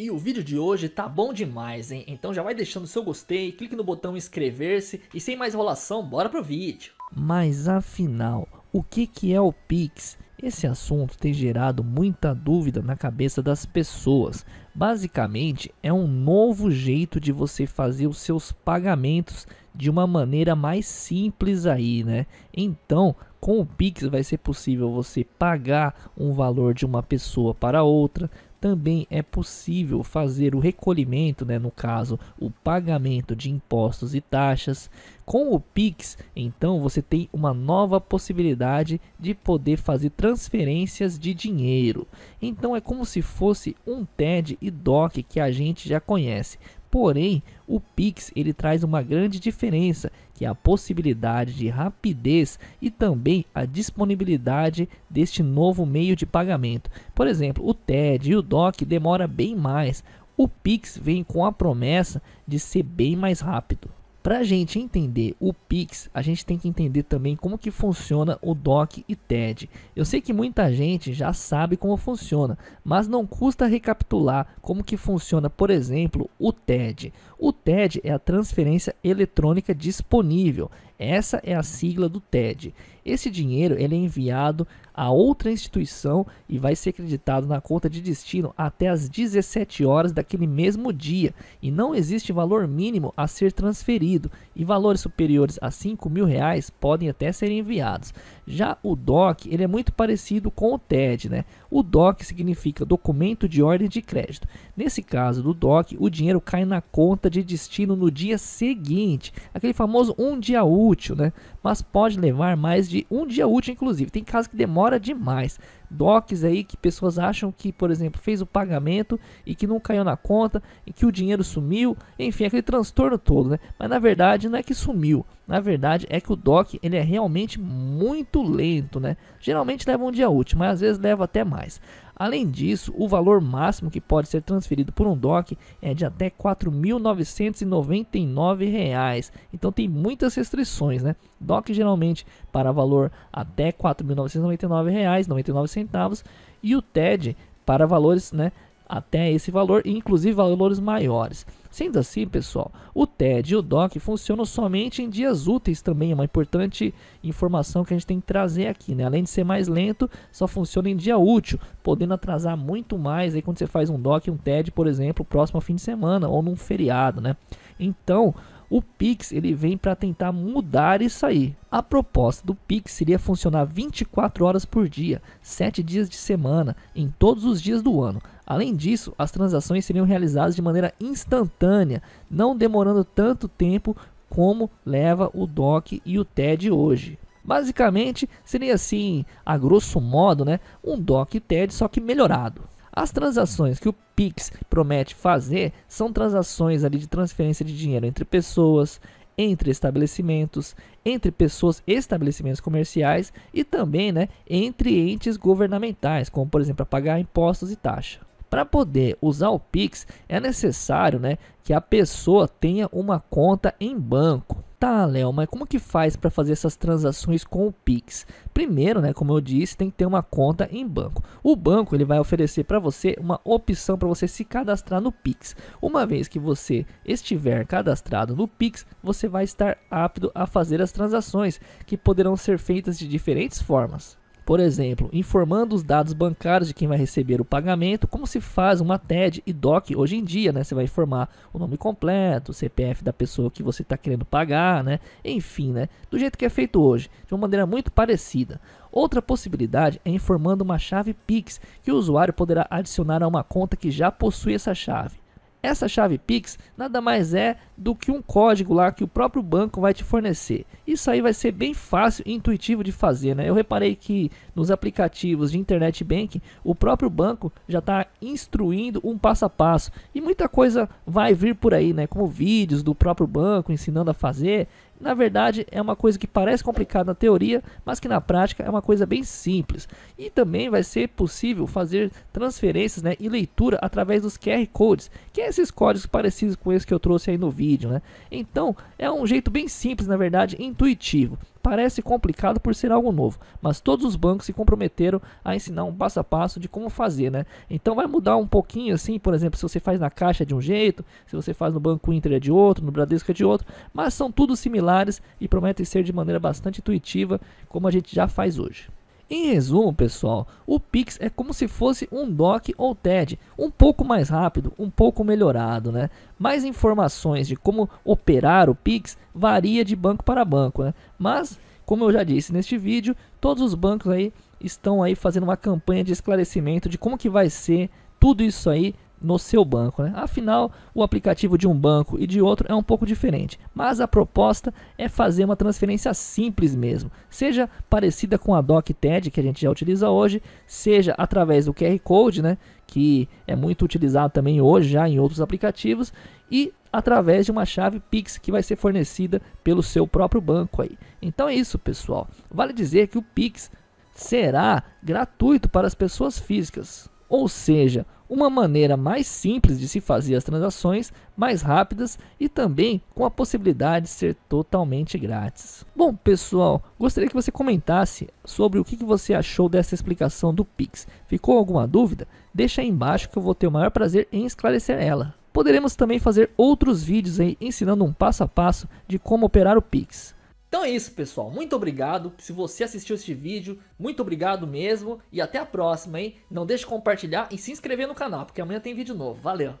E o vídeo de hoje tá bom demais, hein? Então já vai deixando seu gostei, clique no botão inscrever-se e sem mais enrolação, bora pro vídeo. Mas afinal, o que que é o Pix? Esse assunto tem gerado muita dúvida na cabeça das pessoas. Basicamente, é um novo jeito de você fazer os seus pagamentos de uma maneira mais simples aí, né? Então, com o Pix vai ser possível você pagar um valor de uma pessoa para outra, também é possível fazer o recolhimento, né, no caso, o pagamento de impostos e taxas. Com o Pix, então você tem uma nova possibilidade de poder fazer transferências de dinheiro. Então é como se fosse um TED e DOC que a gente já conhece. Porém, o Pix ele traz uma grande diferença, que é a possibilidade de rapidez e também a disponibilidade deste novo meio de pagamento. Por exemplo, o TED e o DOC demora bem mais. O Pix vem com a promessa de ser bem mais rápido. Para a gente entender o Pix, a gente tem que entender também como que funciona o DOC e TED. Eu sei que muita gente já sabe como funciona, mas não custa recapitular como que funciona, por exemplo, o TED. O TED é a transferência eletrônica disponível. Essa é a sigla do TED. Esse dinheiro ele é enviado a outra instituição e vai ser creditado na conta de destino até às 17 horas daquele mesmo dia e não existe valor mínimo a ser transferido e valores superiores a 5 mil reais podem até ser enviados. Já o DOC, ele é muito parecido com o TED, né? O DOC significa documento de ordem de crédito. Nesse caso do DOC, o dinheiro cai na conta de destino no dia seguinte, aquele famoso um dia útil, né? Mas pode levar mais de um dia útil, inclusive. Tem casos que demora demais. DOCs aí que pessoas acham que, por exemplo, fez o pagamento e que não caiu na conta, e que o dinheiro sumiu, enfim, aquele transtorno todo, né? Mas na verdade não é que sumiu, na verdade é que o DOC ele é realmente muito muito lento, né? Geralmente leva um dia útil, mas às vezes leva até mais. Além disso, o valor máximo que pode ser transferido por um DOC é de até R$ reais. Então tem muitas restrições, né? DOC geralmente para valor até R$ 4.999,99 e o TED para valores, né, até esse valor e inclusive valores maiores. Sendo assim, pessoal, o TED e o DOC funcionam somente em dias úteis também, é uma importante informação que a gente tem que trazer aqui, né? Além de ser mais lento, só funciona em dia útil, podendo atrasar muito mais aí quando você faz um DOC, um TED, por exemplo, próximo fim de semana ou num feriado, né? Então, o Pix ele vem para tentar mudar isso aí. A proposta do Pix seria funcionar 24 horas por dia, 7 dias de semana, em todos os dias do ano. Além disso, as transações seriam realizadas de maneira instantânea, não demorando tanto tempo como leva o DOC e o TED hoje. Basicamente, seria assim, a grosso modo, né, um DOC e TED só que melhorado. As transações que o Pix promete fazer são transações ali de transferência de dinheiro entre pessoas, entre estabelecimentos, entre pessoas e estabelecimentos comerciais e também né, entre entes governamentais, como por exemplo a pagar impostos e taxa. Para poder usar o Pix, é necessário né, que a pessoa tenha uma conta em banco. Tá, Léo, mas como que faz para fazer essas transações com o Pix? Primeiro, né, como eu disse, tem que ter uma conta em banco. O banco ele vai oferecer para você uma opção para você se cadastrar no Pix. Uma vez que você estiver cadastrado no Pix, você vai estar apto a fazer as transações, que poderão ser feitas de diferentes formas. Por exemplo, informando os dados bancários de quem vai receber o pagamento, como se faz uma TED e DOC hoje em dia, né? Você vai informar o nome completo, o CPF da pessoa que você está querendo pagar, né? Enfim, né? Do jeito que é feito hoje, de uma maneira muito parecida. Outra possibilidade é informando uma chave Pix que o usuário poderá adicionar a uma conta que já possui essa chave. Essa chave Pix nada mais é do que um código lá que o próprio banco vai te fornecer. Isso aí vai ser bem fácil e intuitivo de fazer, né? Eu reparei que nos aplicativos de internet banking, o próprio banco já está instruindo um passo a passo e muita coisa vai vir por aí, né? Como vídeos do próprio banco ensinando a fazer, na verdade, é uma coisa que parece complicada na teoria, mas que na prática é uma coisa bem simples. E também vai ser possível fazer transferências né, e leitura através dos QR Codes, que é esses códigos parecidos com esse que eu trouxe aí no vídeo. Né? Então, é um jeito bem simples, na verdade, intuitivo. Parece complicado por ser algo novo, mas todos os bancos se comprometeram a ensinar um passo a passo de como fazer, né? Então vai mudar um pouquinho assim, por exemplo, se você faz na Caixa de um jeito, se você faz no Banco Inter é de outro, no Bradesco é de outro, mas são tudo similares e prometem ser de maneira bastante intuitiva, como a gente já faz hoje. Em resumo, pessoal, o Pix é como se fosse um DOC ou TED, um pouco mais rápido, um pouco melhorado, né? Mais informações de como operar o Pix varia de banco para banco, né? Mas, como eu já disse neste vídeo, todos os bancos aí estão aí fazendo uma campanha de esclarecimento de como que vai ser tudo isso aí no seu banco. Né? Afinal, o aplicativo de um banco e de outro é um pouco diferente, mas a proposta é fazer uma transferência simples mesmo, seja parecida com a DocTED que a gente já utiliza hoje, seja através do QR Code, né, que é muito utilizado também hoje já em outros aplicativos, e através de uma chave Pix que vai ser fornecida pelo seu próprio banco aí. Então é isso, pessoal. Vale dizer que o Pix será gratuito para as pessoas físicas. Ou seja, uma maneira mais simples de se fazer as transações, mais rápidas e também com a possibilidade de ser totalmente grátis. Bom, pessoal, gostaria que você comentasse sobre o que você achou dessa explicação do Pix. Ficou alguma dúvida? Deixa aí embaixo que eu vou ter o maior prazer em esclarecer ela. Poderemos também fazer outros vídeos aí ensinando um passo a passo de como operar o Pix. Então é isso, pessoal. Muito obrigado. Se você assistiu este vídeo, muito obrigado mesmo. E até a próxima, hein? Não deixe de compartilhar e se inscrever no canal, porque amanhã tem vídeo novo. Valeu!